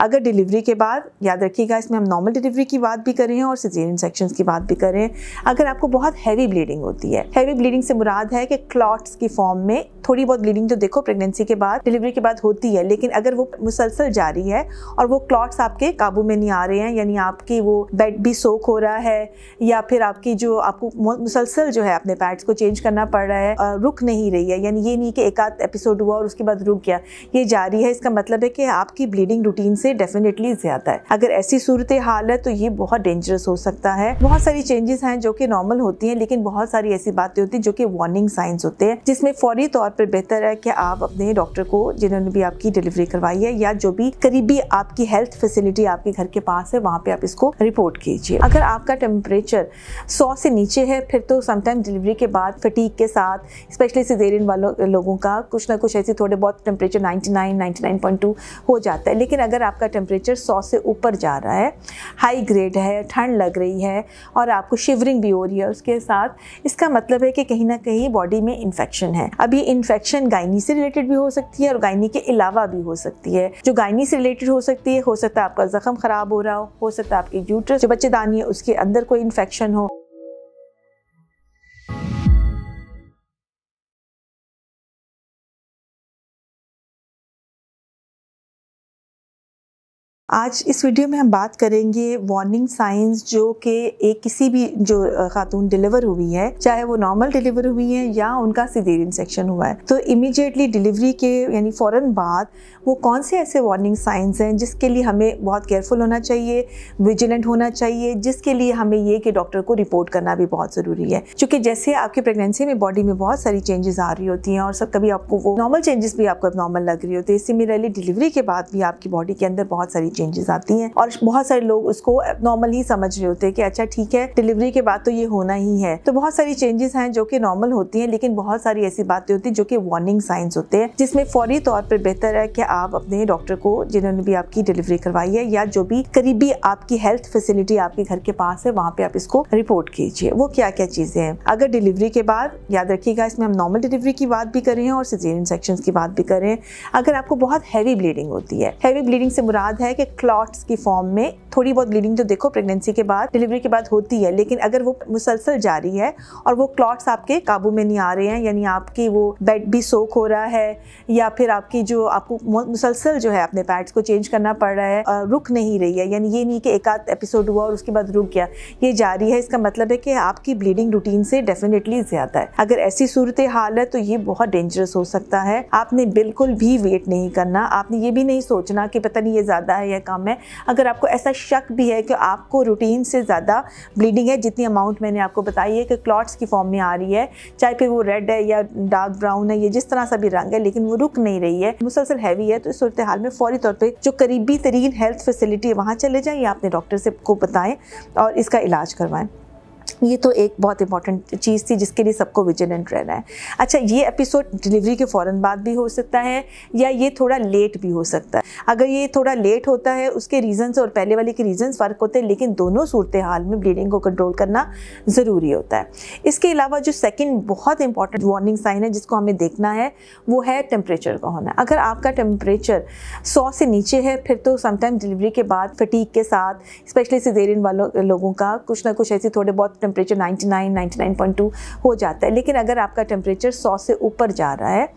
अगर डिलीवरी के बाद याद रखिएगा इसमें हम नॉर्मल डिलीवरी की बात भी कर रहे हैं और सिजेरियन सेक्शंस की बात भी कर रहे हैं अगर आपको बहुत हैवी ब्लीडिंग होती है हैवी ब्लीडिंग से मुराद है कि क्लॉट्स की फॉर्म में थोड़ी बहुत ब्लीडिंग तो देखो प्रेगनेंसी के बाद डिलीवरी के बाद होती है लेकिन अगर वो मुसलसल जारी है और वो क्लॉट्स आपके काबू में नहीं आ रहे हैं यानी आपकी वो बेड भी सोख हो रहा है या फिर आपकी जो आपको मुसलसल जो है अपने पैड्स को चेंज करना पड़ रहा है रुक नहीं रही है यानी ये नहीं कि एक आध एपिसोड हुआ और उसके बाद रुक गया ये जारी है इसका मतलब है कि आपकी ब्लीडिंग रूटीन से से डेफिनेटली ज्यादा है अगर ऐसी सूरत हाल है तो ये बहुत डेंजरस हो सकता है बहुत सारी चेंजेस हैं जो कि नॉर्मल होती हैं लेकिन बहुत सारी ऐसी बातें होती हैं जो कि वार्निंग साइंस होते हैं जिसमें फौरी तौर पर बेहतर है कि आप अपने डॉक्टर को जिन्होंने भी आपकी डिलीवरी करवाई है या जो भी करीबी आपकी हेल्थ फैसिलिटी आपके घर के पास है वहाँ पे आप इसको रिपोर्ट कीजिए अगर आपका टेम्परेचर सौ से नीचे है फिर तो समटाइम डिलीवरी के बाद फटीक के साथ स्पेशली सिजेरियन वालों लोगों का कुछ ना कुछ ऐसी थोड़े बहुत टेम्परेचर 99, नाइन हो जाता है लेकिन अगर आप आपका टेम्परेचर सौ से ऊपर जा रहा है हाई ग्रेड है ठंड लग रही है और आपको शिवरिंग भी हो रही है उसके साथ इसका मतलब है कि कहीं ना कहीं बॉडी में इन्फेक्शन है अब ये इन्फेक्शन गायनी से रिलेटेड भी हो सकती है और गायनी के अलावा भी हो सकती है जो गायनी से रिलेटेड हो सकती है हो सकता है आपका जख्म खराब हो रहा हो हो सकता है आपकी यूट्रस जो बच्चेदानी है उसके अंदर कोई इन्फेक्शन हो आज इस वीडियो में हम बात करेंगे वार्निंग साइंस जो कि एक किसी भी जो खातून डिलीवर हुई है चाहे वो नॉर्मल डिलीवर हुई है या उनका सिजेरियन सेक्शन हुआ है तो इमीडिएटली डिलीवरी के यानी फ़ौरन बाद वो कौन से ऐसे वार्निंग साइंस हैं जिसके लिए हमें बहुत केयरफुल होना चाहिए विजिलेंट होना चाहिए जिसके लिए हमें ये कि डॉक्टर को रिपोर्ट करना भी बहुत ज़रूरी है क्योंकि जैसे आपकी प्रेगनेंसी में बॉडी में बहुत सारी चेंजेस आ रही होती हैं और सब कभी आपको वो नॉर्मल चेंजेस भी आपको नॉर्मल लग रही होती है सिमिलरली डिलीवरी के बाद भी आपकी बॉडी के अंदर बहुत सारी चेंजेस आती हैं और बहुत सारे लोग उसको नॉर्मल ही समझ रहे होते हैं कि अच्छा ठीक है डिलीवरी के बाद तो ये होना ही है तो बहुत सारी चेंजेस हैं जो कि नॉर्मल होती हैं लेकिन बहुत सारी ऐसी बातें होती हैं जो कि वार्निंग साइंस होते हैं जिसमें फौरी तौर पर बेहतर है कि आप अपने डॉक्टर को जिन्होंने भी आपकी डिलीवरी करवाई है या जो भी करीबी आपकी हेल्थ फैसिलिटी आपके घर के पास है वहाँ पे आप इसको रिपोर्ट कीजिए वो क्या क्या चीज़ें हैं अगर डिलीवरी के बाद याद रखिएगा इसमें हम नॉर्मल डिलीवरी की बात भी करें और सिजेरियन सेक्शन की बात भी करें अगर आपको बहुत हैवी ब्लीडिंग होती है हैवी ब्लीडिंग से मुराद है कि क्लॉट्स की फॉर्म में थोड़ी बहुत ब्लीडिंग तो देखो प्रेगनेंसी के बाद डिलीवरी के बाद होती है लेकिन अगर वो मुसलसल जारी है और वो क्लॉट्स आपके काबू में नहीं आ रहे हैं यानी आपकी वो बेड भी सोख हो रहा है या फिर आपकी जो आपको मुसलसल जो है अपने पैड्स को चेंज करना पड़ रहा है रुक नहीं रही है यानी ये नहीं कि एक आध एपिसोड हुआ और उसके बाद रुक गया ये जारी है इसका मतलब है कि आपकी ब्लीडिंग रूटीन से डेफिनेटली ज्यादा है अगर ऐसी सूरत हाल है तो ये बहुत डेंजरस हो सकता है आपने बिल्कुल भी वेट नहीं करना आपने ये भी नहीं सोचना कि पता नहीं ये ज्यादा है या है कम है अगर आपको ऐसा शक भी है कि आपको रूटीन से ज़्यादा ब्लीडिंग है जितनी अमाउंट मैंने आपको बताई है कि क्लॉट्स की फॉर्म में आ रही है चाहे फिर वो रेड है या डार्क ब्राउन है या जिस तरह सा भी रंग है लेकिन वो रुक नहीं रही है मुसलसल हैवी है तो इस सूरत हाल में फौरी तौर पर जो करीबी तरीन हेल्थ फैसिलिटी है वहाँ चले जाएँ या अपने डॉक्टर से को बताएँ और इसका इलाज करवाएँ ये तो एक बहुत इंपॉर्टेंट चीज़ थी जिसके लिए सबको विजिलेंट रहना है अच्छा ये एपिसोड डिलीवरी के फ़ौर बाद भी हो सकता है या ये थोड़ा लेट भी हो सकता है अगर ये थोड़ा लेट होता है उसके रीज़न्स और पहले वाले के रीज़न्स फ़र्क होते हैं लेकिन दोनों सूरत हाल में ब्लीडिंग को कंट्रोल करना ज़रूरी होता है इसके अलावा जो सेकेंड बहुत इंपॉर्टेंट वार्निंग साइन है जिसको हमें देखना है वो है टेम्परेचर का होना अगर आपका टेम्परेचर सौ से नीचे है फिर तो समटाइम डिलीवरी के बाद फटीक के साथ स्पेशली सिजेरियन वालों लोगों का कुछ ना कुछ ऐसी थोड़े बहुत टेम्परेचर 99 99.2 हो जाता है लेकिन अगर आपका टेम्परेचर 100 से ऊपर जा रहा है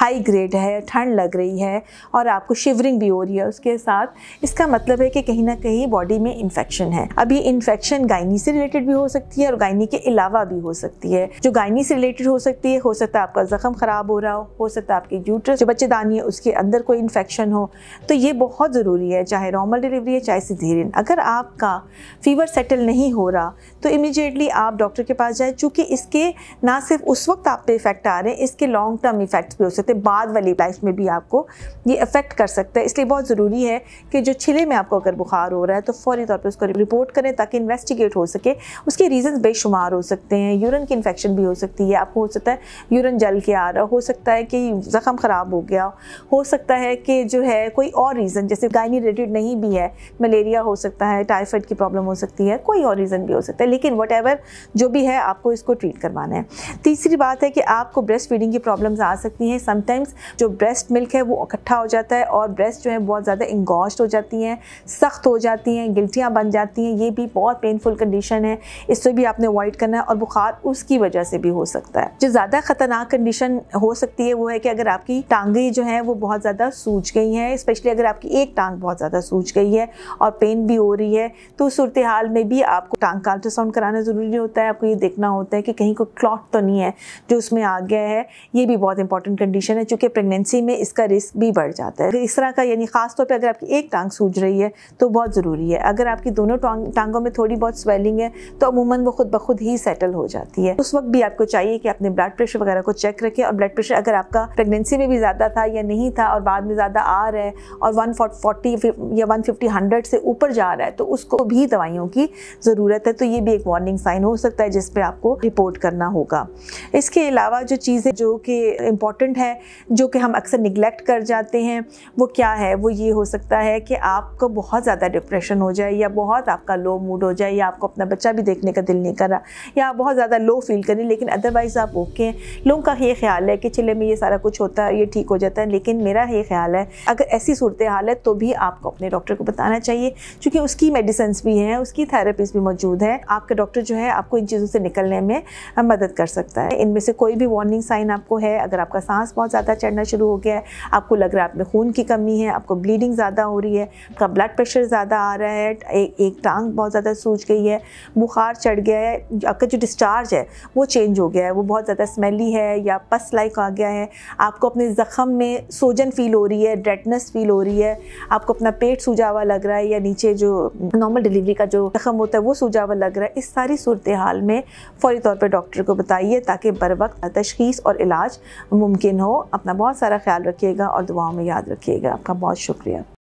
हाई ग्रेड है ठंड लग रही है और आपको शिवरिंग भी हो रही है उसके साथ इसका मतलब है कि कहीं ना कहीं बॉडी में इन्फेक्शन है अभी इन्फेक्शन गायनी से रिलेटेड भी हो सकती है और गायनी के अलावा भी हो सकती है जो गायनी से रिलेटेड हो सकती है हो सकता है आपका जख्म खराब हो रहा हो हो सकता है आपकी यूट्रस जो बच्चेदानी है उसके अंदर कोई इन्फेक्शन हो तो ये बहुत ज़रूरी है चाहे नॉर्मल डिलीवरी है चाहे सिजेरियन अगर आपका फीवर सेटल नहीं हो रहा तो इमीजिएट डेफिनेटली आप डॉक्टर के पास जाए चूँकि इसके ना सिर्फ उस वक्त आप पे इफेक्ट आ रहे हैं इसके लॉन्ग टर्म इफेक्ट्स भी हो सकते हैं बाद वाली लाइफ में भी आपको ये इफेक्ट कर सकता है इसलिए बहुत ज़रूरी है कि जो छिले में आपको अगर बुखार हो रहा है तो फौरी तौर पर उसको रिपोर्ट करें ताकि इन्वेस्टिगेट हो सके उसके रीज़न बेशुमार हो सकते हैं यूरन की इन्फेक्शन भी हो सकती है आपको हो सकता है यूरन जल के आ रहा हो सकता है कि ज़ख़म ख़राब हो गया हो सकता है कि जो है कोई और रीज़न जैसे गायनी रिलेटेड नहीं भी है मलेरिया हो सकता है टाइफाइड की प्रॉब्लम हो सकती है कोई और रीज़न भी हो सकता है लेकिन वट वट जो भी है आपको इसको ट्रीट करवाना है तीसरी बात है कि आपको ब्रेस्ट फीडिंग की प्रॉब्लम्स आ सकती हैं समटाइम्स जो ब्रेस्ट मिल्क है वो इकट्ठा हो जाता है और ब्रेस्ट जो है बहुत ज़्यादा इंगॉस्ट हो जाती हैं सख्त हो जाती हैं गिल्टियाँ बन जाती हैं ये भी बहुत पेनफुल कंडीशन है इससे भी आपने अवॉइड करना है और बुखार उसकी वजह से भी हो सकता है जो ज़्यादा ख़तरनाक कंडीशन हो सकती है वो है कि अगर आपकी टांगे जो हैं वो बहुत ज़्यादा सूज गई हैं स्पेशली अगर आपकी एक टांग बहुत ज़्यादा सूज गई है और पेन भी हो रही है तो सूरत हाल में भी आपको टांग का अल्ट्रासाउंड कराना करना ज़रूरी होता है आपको ये देखना होता है कि कहीं कोई क्लॉट तो नहीं है जो उसमें आ गया है ये भी बहुत इंपॉर्टेंट कंडीशन है चूँकि प्रेगनेंसी में इसका रिस्क भी बढ़ जाता है इस तरह का यानी ख़ास तौर पर अगर आपकी एक टांग सूझ रही है तो बहुत ज़रूरी है अगर आपकी दोनों टांगों में थोड़ी बहुत स्वेलिंग है तो अमूमन वो खुद ब खुद ही सेटल हो जाती है उस वक्त भी आपको चाहिए कि अपने ब्लड प्रेशर वगैरह को चेक रखें और ब्लड प्रेशर अगर आपका प्रेगनेंसी में भी ज़्यादा था या नहीं था और बाद में ज़्यादा आ रहा है और वन फोर्टी या वन फिफ्टी हंड्रेड से ऊपर जा रहा है तो उसको भी दवाइयों की ज़रूरत है तो ये भी एक वार्निंग वार्निंग साइन हो सकता है जिस पे आपको रिपोर्ट करना होगा इसके अलावा जो चीज़ें जो कि इम्पॉर्टेंट है जो कि हम अक्सर निगलेक्ट कर जाते हैं वो क्या है वो ये हो सकता है कि आपको बहुत ज़्यादा डिप्रेशन हो जाए या बहुत आपका लो मूड हो जाए या आपको अपना बच्चा भी देखने का दिल नहीं कर रहा या आप बहुत ज़्यादा लो फील करें लेकिन अदरवाइज़ आप ओके हैं लोगों का ये ख्याल है कि चले में ये सारा कुछ होता है ये ठीक हो जाता है लेकिन मेरा ये ख्याल है अगर ऐसी सूरत हाल है तो भी आपको अपने डॉक्टर को बताना चाहिए क्योंकि उसकी मेडिसन्स भी हैं उसकी थेरेपीज भी मौजूद हैं आपके डॉक्टर डॉक्टर जो है आपको इन चीज़ों से निकलने में मदद कर सकता है इनमें से कोई भी वार्निंग साइन आपको है अगर आपका सांस बहुत ज़्यादा चढ़ना शुरू हो गया है आपको लग रहा है आपने खून की कमी है आपको ब्लीडिंग ज़्यादा हो रही है आपका ब्लड प्रेशर ज़्यादा आ रहा है एक एक टांग बहुत ज़्यादा सूज गई है बुखार चढ़ गया है आपका जो डिस्चार्ज है वो चेंज हो गया है वो बहुत ज़्यादा स्मेली है या पस लाइक आ गया है आपको अपने ज़ख़म में सोजन फील हो रही है डेडनेस फील हो रही है आपको अपना पेट सूझा हुआ लग रहा है या नीचे जो नॉर्मल डिलीवरी का जो जख्म होता है वो सूझा हुआ लग रहा है इस सारी सारी सूरत हाल में फौरी तौर पर डॉक्टर को बताइए ताकि बर वक्त तशखीस और इलाज मुमकिन हो अपना बहुत सारा ख्याल रखिएगा और दुआओं में याद रखिएगा आपका बहुत शुक्रिया